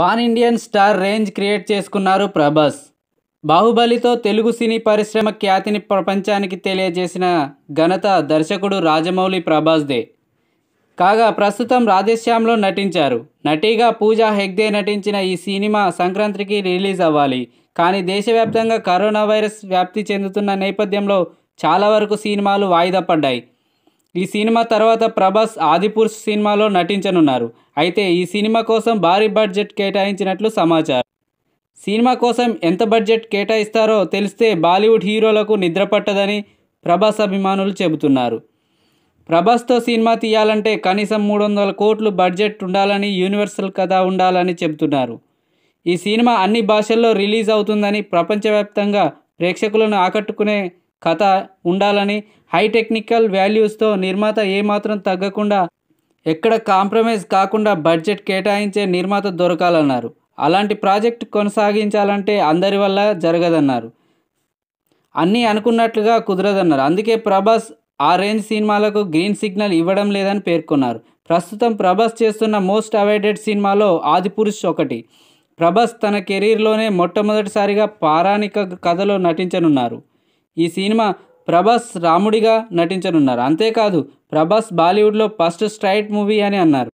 pan Indian star range create చేసుకున్నారు ప్రభాస్ బాహుబలితో తెలుగు సినీ పరిశ్రమ ఖ్యాతిని ప్రపంచానికి తెలియజేసిన ఘనత దర్శకుడు రాజమౌళి ప్రభాస్దే కాగా ప్రస్తుతం రాధేశ్యాంలో నటించారు నటిగా పూజా హెగ్దే నటించిన ఈ సినిమా సంక్రాంతికి రిలీజ్ అవ్వాలి కానీ దేశవ్యాప్తంగా కరోనా వైరస్ వ్యాప్తి చెందుతున్న నేపథ్యంలో చాలా వరకు సినిమాలు వాయిదా పడ్డాయి ఈ సినిమా తర్వాత ప్రభాస్ ఆదిపురుష్ సినిమాలో నటించనున్నారు అయితే ఈ సినిమా కోసం భారీ బడ్జెట్ కేటాయించినట్లు సమాచారం సినిమా కోసం ఎంత బడ్జెట్ కేటాయిస్తారో తెలిస్తే బాలీవుడ్ హీరోలకు నిద్రపట్టదని ప్రభాస్ అభిమానులు చెబుతున్నారు ప్రభాస్తో సినిమా తీయాలంటే కనీసం మూడు వందల కోట్లు బడ్జెట్ ఉండాలని యూనివర్సల్ కథ ఉండాలని చెబుతున్నారు ఈ సినిమా అన్ని భాషల్లో రిలీజ్ అవుతుందని ప్రపంచవ్యాప్తంగా ప్రేక్షకులను ఆకట్టుకునే కథ ఉండాలని హై టెక్నికల్ వాల్యూస్తో నిర్మాత ఏమాత్రం తగ్గకుండా ఎక్కడ కాంప్రమైజ్ కాకుండా బడ్జెట్ కేటాయించే నిర్మాత దొరకాలన్నారు అలాంటి ప్రాజెక్ట్ కొనసాగించాలంటే అందరి వల్ల జరగదన్నారు అన్నీ అనుకున్నట్లుగా కుదరదన్నారు అందుకే ప్రభాస్ ఆ రేంజ్ సినిమాలకు గ్రీన్ సిగ్నల్ ఇవ్వడం లేదని పేర్కొన్నారు ప్రస్తుతం ప్రభాస్ చేస్తున్న మోస్ట్ అవైడెడ్ సినిమాలో ఆదిపురుష్ ఒకటి ప్రభాస్ తన కెరీర్లోనే మొట్టమొదటిసారిగా పారాణిక కథలో నటించనున్నారు ఈ సినిమా ప్రభాస్ రాముడిగా నటించనున్నారు అంతేకాదు ప్రభాస్ బాలీవుడ్లో ఫస్ట్ స్ట్రైట్ మూవీ అని అన్నారు